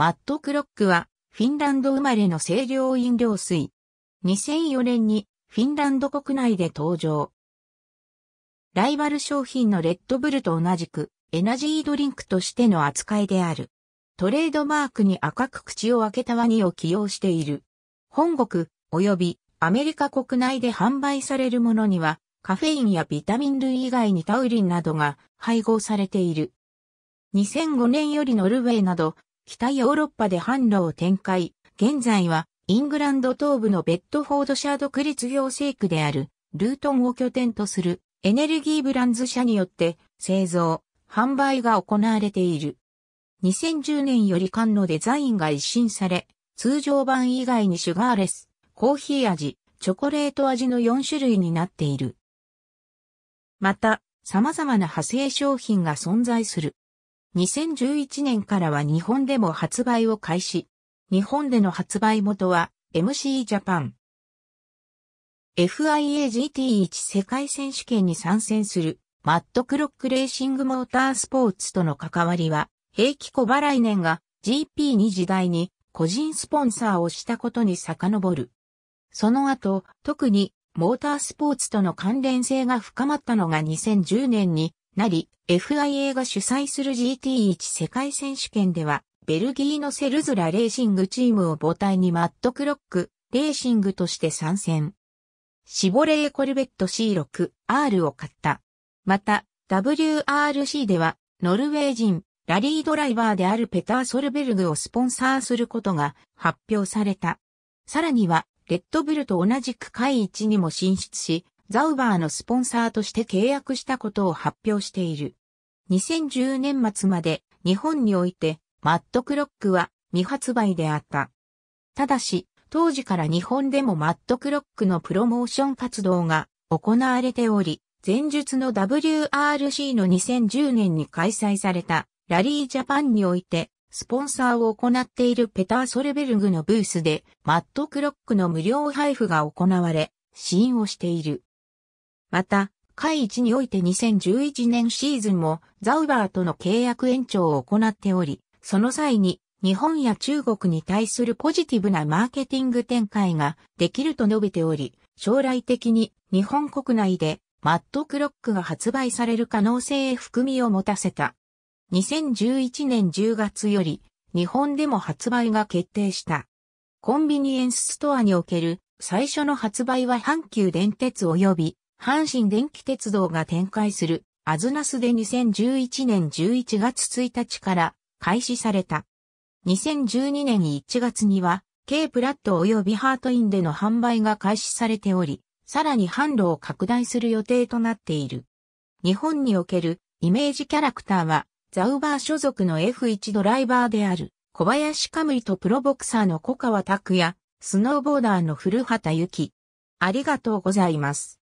マット・クロックは、フィンランド生まれの清涼飲料水。2004年に、フィンランド国内で登場。ライバル商品のレッドブルと同じく、エナジードリンクとしての扱いである。トレードマークに赤く口を開けたワニを起用している。本国、及びアメリカ国内で販売されるものには、カフェインやビタミン類以外にタウリンなどが配合されている。2005年よりノルウェーなど北ヨーロッパで販路を展開、現在はイングランド東部のベッドフォードシャード区立行政区であるルートンを拠点とするエネルギーブランズ社によって製造、販売が行われている。2010年より缶のデザインが一新され、通常版以外にシュガーレス、コーヒー味、チョコレート味の4種類になっている。また、様々な派生商品が存在する。2011年からは日本でも発売を開始。日本での発売元は MC ジャパン。FIAGT1 世界選手権に参戦するマットクロックレーシングモータースポーツとの関わりは、平気小払い年が GP2 時代に個人スポンサーをしたことに遡る。その後、特にモータースポーツとの関連性が深まったのが2010年になり、FIA が主催する GT1 世界選手権では、ベルギーのセルズラレーシングチームを母体にマットクロック、レーシングとして参戦。シボレーコルベット C6R を買った。また、WRC では、ノルウェー人、ラリードライバーであるペター・ソルベルグをスポンサーすることが発表された。さらには、レッドブルと同じく下一にも進出し、ザウバーのスポンサーとして契約したことを発表している。2010年末まで日本においてマットクロックは未発売であった。ただし、当時から日本でもマットクロックのプロモーション活動が行われており、前述の WRC の2010年に開催されたラリージャパンにおいて、スポンサーを行っているペター・ソルベルグのブースで、マットクロックの無料配布が行われ、試飲をしている。また、会一において2011年シーズンもザウバーとの契約延長を行っており、その際に日本や中国に対するポジティブなマーケティング展開ができると述べており、将来的に日本国内でマットクロックが発売される可能性へ含みを持たせた。2011年10月より日本でも発売が決定した。コンビニエンスストアにおける最初の発売は阪急電鉄及び阪神電気鉄道が展開するアズナスで2011年11月1日から開始された。2012年1月には、K プラット及びハートインでの販売が開始されており、さらに販路を拡大する予定となっている。日本におけるイメージキャラクターは、ザウバー所属の F1 ドライバーである小林カムリとプロボクサーの小川拓也、スノーボーダーの古畑幸。ありがとうございます。